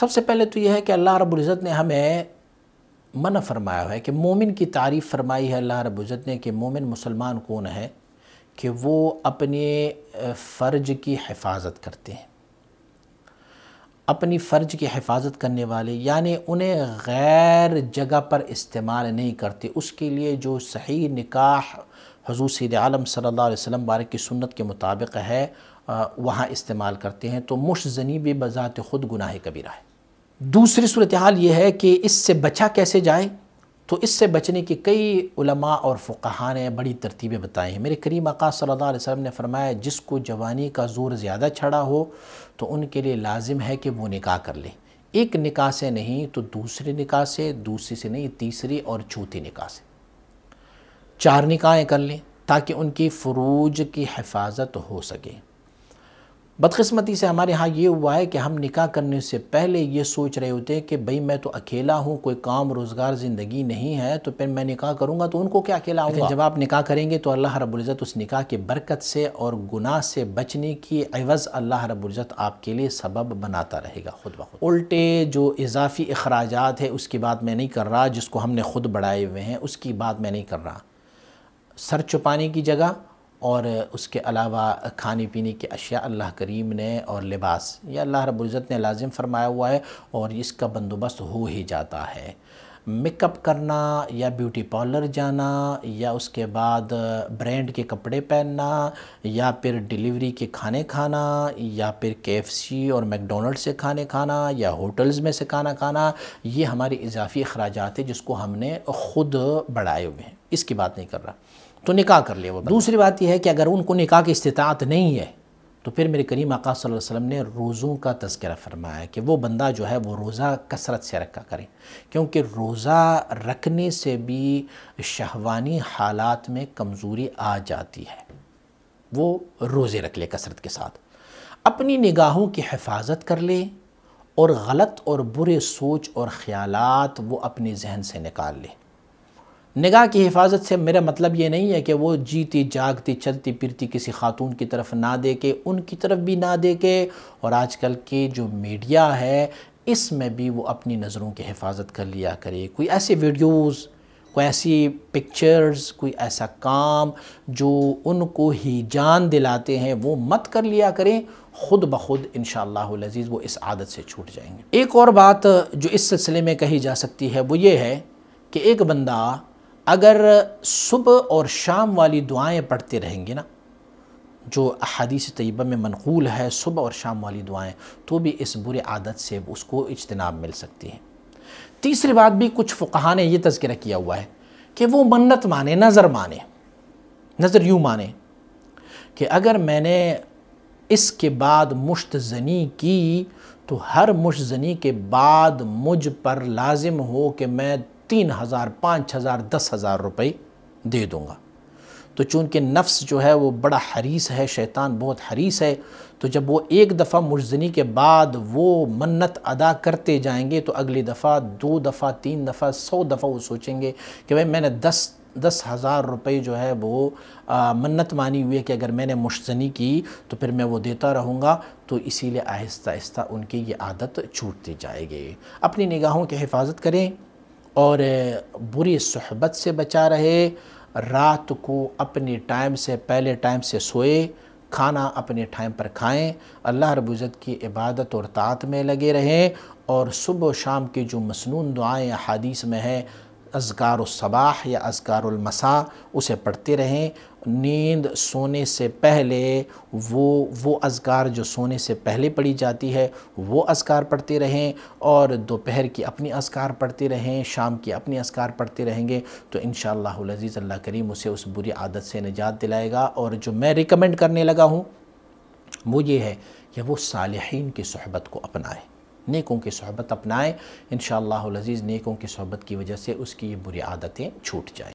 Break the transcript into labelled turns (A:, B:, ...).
A: सबसे पहले तो यह है कि अल्लाह रब्ज़त ने हमें मना फरमाया है कि मोमिन की तारीफ़ फरमाई है अल्लाह रबुजत ने कि मोमिन मुसलमान कौन है कि वो अपने फ़र्ज की हिफाजत करते हैं अपनी फ़र्ज की हिफाजत करने वाले यानी उन्हें गैर जगह पर इस्तेमाल नहीं करते उसके लिए जो सही निकाह हजू सद आलम सल्ला वसम बारक की सुन्नत के मुताबिक है वहाँ इस्तेमाल करते हैं तो मुश जनी भी बज़ात ख़ुद गुनाह कबीरा है दूसरी सूरत हाल ये है कि इससे बचा कैसे जाए तो इससे बचने के कई उलमा और फ़ुकहा ने बड़ी तरतीबें बताई हैं मेरे करीम आका सल्लल्लाहु ने फरमाया जिसको जवानी का ज़ोर ज़्यादा छड़ा हो तो उनके लिए लाजिम है कि वो निकाह कर ले एक निकाह से नहीं तो दूसरे निकाह से दूसरी से नहीं तीसरी और चौथी निकाह से चार निकाहें कर लें ताकि उनकी फ़रूज की हिफाजत हो सके बदकस्मती से हमारे यहाँ ये हुआ है कि हम निकाह करने से पहले ये सोच रहे होते हैं कि भाई मैं तो अकेला हूँ कोई काम रोज़गार ज़िंदगी नहीं है तो फिर मैं निकाह करूँगा तो उनको क्या अकेला होगा जब आप निकाह करेंगे तो अल्लाह रबुल्ज़त उस निकाह के बरकत से और गुनाह से बचने की अवज़ अल्लाह रबुल्ज़त आपके लिए सबब बनाता रहेगा खुद ब खुद उल्टे जो इजाफी अखराज है उसकी बात मैं नहीं कर रहा जिसको हमने खुद बढ़ाए हुए हैं उसकी बात मैं नहीं कर रहा सर छुपाने की जगह और उसके अलावा खाने पीने की अशिया अल्लाह करीम ने और लिबास ये अल्लाह रब्ज़त ने लाजिम फरमाया हुआ है और इसका बंदोबस्त हो ही जाता है मेकअप करना या ब्यूटी पार्लर जाना या उसके बाद ब्रांड के कपड़े पहनना या फिर डिलीवरी के खाने खाना या फिर के और मैकडोनल्ड से खाने खाना या होटल्स में से खाना खाना ये हमारे इजाफी अखराज हैं जिसको हमने ख़ुद बढ़ाए हुए हैं इसकी बात नहीं कर रहा तो निकाह कर लिया वो दूसरी बात यह है कि अगर उनको निकाह की इस्तात नहीं है तो फिर मेरे करीम आका वसम ने रोज़ों का तस्करा फरमाया कि वो बंदा जो है वो रोज़ा कसरत से रखा करें क्योंकि रोज़ा रखने से भी शहवानी हालात में कमज़ोरी आ जाती है वो रोज़े रख ले कसरत के साथ अपनी निगाहों की हिफाजत कर ले और ग़लत और बुरे सोच और ख़्यालात वो अपने जहन से निकाल लें निगाह की हिफाजत से मेरा मतलब ये नहीं है कि वो जीती जागती चलती फिरती किसी खातून की तरफ ना दे के उनकी तरफ भी ना दे के और आजकल की जो मीडिया है इसमें भी वो अपनी नज़रों की हिफाजत कर लिया करे कोई ऐसे वीडियोज़ कोई ऐसी पिक्चर्स कोई ऐसा काम जो उनको ही जान दिलाते हैं वो मत कर लिया करें ख़ुद ब खुद इन शज़ीज़ वो इस आदत से छूट जाएंगे एक और बात जो इस सिलसिले में कही जा सकती है वो ये है कि एक बंदा अगर सुबह और शाम वाली दुआएं पढ़ते रहेंगे ना जो अहदीस तयबा में मनकूल है सुबह और शाम वाली दुआएं तो भी इस बुरे आदत से उसको इजतनाब मिल सकती है तीसरी बात भी कुछ फ़ुकहा ने यह तस्करा किया हुआ है कि वो मन्नत माने नज़र माने नज़र यूँ माने कि अगर मैंने इसके बाद मुश्त जनी की तो हर मुश्त जनी के बाद मुझ पर लाजिम हो कि मैं तीन हज़ार पाँच हज़ार दस हज़ार रुपये दे दूँगा तो चूँकि नफ्स जो है वो बड़ा हरीस है शैतान बहुत हरीस है तो जब वो एक दफ़ा मुर्जनी के बाद वो मन्नत अदा करते जाएंगे तो अगली दफ़ा दो दफ़ा तीन दफ़ा सौ दफ़ा वो सोचेंगे कि भाई मैंने दस दस हज़ार रुपये जो है वो आ, मन्नत मानी हुई है कि अगर मैंने मुश्तनी की तो फिर मैं वो देता रहूँगा तो इसीलिए आहिस्ता आहिस्ता उनकी ये आदत छूटती जाएगी अपनी निगाहों की हिफाजत करें और बुरी सहबत से बचा रहे रात को अपने टाइम से पहले टाइम से सोए खाना अपने टाइम पर खाएं अल्लाह रबुज़त की इबादत और तात में लगे रहें और सुबह शाम की जो मसनून दुआएँ हदीस में है अजगार सबाह या अजगारमसा उसे पढ़ते रहें नींद सोने से पहले वो वो अजगार जो सोने से पहले पढ़ी जाती है वो अजगार पढ़ते रहें और दोपहर की अपनी अजगार पढ़ते रहें शाम की अपनी अजगार पढ़ते रहेंगे तो इन शज़ीज़ अल्लाह करीम उसे उस बुरी आदत से निजात दिलाएगा और जो मैं रिकमेंड करने लगा हूँ वो ये है कि वो सालहीन की सहबत को अपनाए नेकों की सहबत अपनाएं इन शज़ीज़ नेकों की सहबत की वजह से उसकी ये बुरी आदतें छूट जाएँ